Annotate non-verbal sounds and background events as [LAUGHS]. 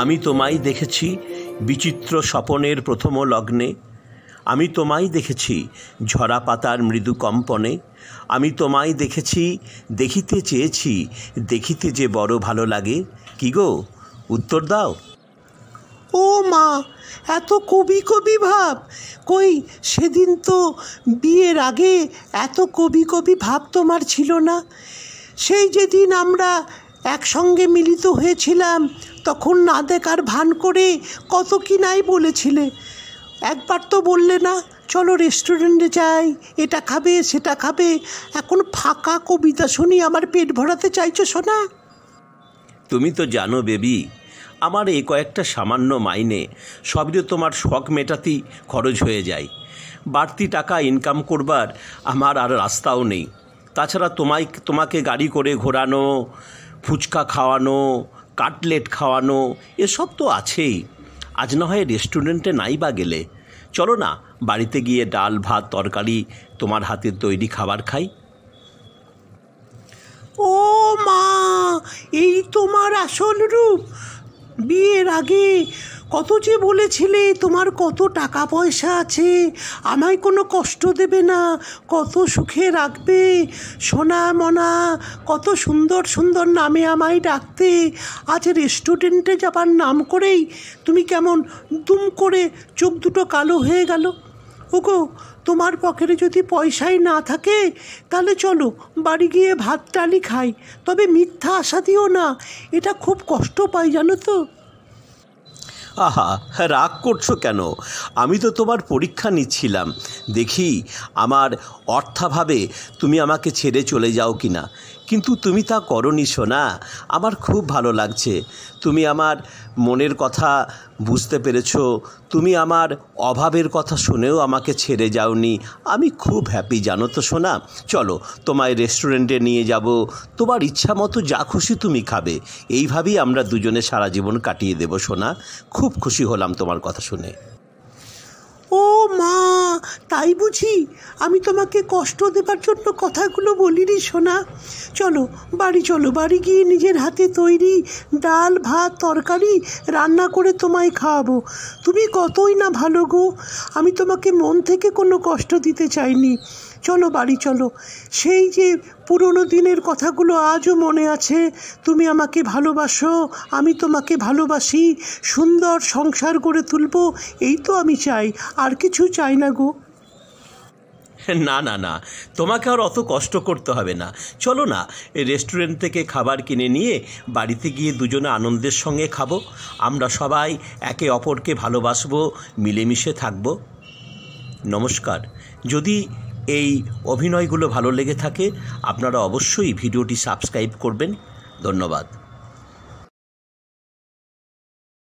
আমি তোমায় দেখেছি বিচিত্র স্বপনের প্রথম লগ্নে আমি তোমায় দেখেছি ঝরা পাতার মৃদু কম্পনে আমি তোমায় দেখেছি দেখিতে চেয়েছি দেখিতে যে বড় ভালো লাগে কি গো উত্তর দাও ও মা এত কবি কবি ভাব কই সেদিন তো বিয়ের আগে এত কবি কবি ভাব তোমার ছিল না সেই যেদিন আমরা একসঙ্গে মিলিত হয়েছিলাম তখন না দেখার ভান করে কত কি নাই বলেছিলে একবার তো বললে না চলো রেস্টুরেন্টে যাই এটা খাবে সেটা খাবে এখন ফাঁকা কবিতা শুনি আমার পেট ভরাতে চাইছো সোনা তুমি তো জানো বেবি আমার এই কয়েকটা সামান্য মাইনে সবই তোমার শখ মেটাতেই খরচ হয়ে যায় বাড়তি টাকা ইনকাম করবার আমার আর রাস্তাও নেই তাছাড়া তোমায় তোমাকে গাড়ি করে ঘোরানো ফুচকা খাওয়ানো কাটলেট খাওয়ানো এসব তো আছেই আজ না হয় রেস্টুরেন্টে নাই বা গেলে চলো না বাড়িতে গিয়ে ডাল ভাত তরকারি তোমার হাতের তৈরি খাবার খাই ও মা এই তোমার আসল রূপ বিয়ের আগে কত যে বলেছিলে তোমার কত টাকা পয়সা আছে আমায় কোনো কষ্ট দেবে না কত সুখে রাখবে সোনা মনা কত সুন্দর সুন্দর নামে আমায় ডাকতে আজ রেস্টুরেন্টে যাবার নাম করেই তুমি কেমন দুম করে চোখ দুটো কালো হয়ে গেল ওগো তোমার পকেটে যদি পয়সাই না থাকে তাহলে চলো বাড়ি গিয়ে ভাত টালি খাই তবে মিথ্যা আশা দিও না এটা খুব কষ্ট পাই জানো তো আহা রাগ করছো কেন আমি তো তোমার পরীক্ষা নিচ্ছিলাম দেখি আমার অর্থাভাবে তুমি আমাকে ছেড়ে চলে যাও কি না কিন্তু তুমি তা করনি সোনা আমার খুব ভালো লাগছে তুমি আমার মনের কথা বুঝতে পেরেছ তুমি আমার অভাবের কথা শুনেও আমাকে ছেড়ে যাওনি আমি খুব হ্যাপি জানো তো সোনা চলো তোমায় রেস্টুরেন্টে নিয়ে যাব তোমার ইচ্ছা মতো যা খুশি তুমি খাবে এইভাবেই আমরা দুজনে সারা জীবন কাটিয়ে দেব সোনা খুব খুশি হলাম তোমার কথা শুনে ও মা তাই বুঝি আমি তোমাকে কষ্ট দেবার জন্য কথাগুলো বলিনি সোনা চলো বাড়ি চলো বাড়ি গিয়ে নিজের হাতে তৈরি ডাল ভাত তরকারি রান্না করে তোমায় খাওয়াবো তুমি কতই না ভালো গো আমি তোমাকে মন থেকে কোনো কষ্ট দিতে চাইনি চলো বাড়ি চলো সেই যে পুরনো দিনের কথাগুলো আজও মনে আছে তুমি আমাকে ভালোবাসো আমি তোমাকে ভালোবাসি সুন্দর সংসার গড়ে তুলব এই তো আমি চাই আর কিছু চাই না গো [LAUGHS] না না না তোমাকে আর অত কষ্ট করতে হবে না চলো না রেস্টুরেন্ট থেকে খাবার কিনে নিয়ে বাড়িতে গিয়ে দুজনে আনন্দের সঙ্গে খাবো আমরা সবাই একে অপরকে ভালোবাসবো মিলেমিশে থাকব নমস্কার যদি এই অভিনয়গুলো ভালো লেগে থাকে আপনারা অবশ্যই ভিডিওটি সাবস্ক্রাইব করবেন ধন্যবাদ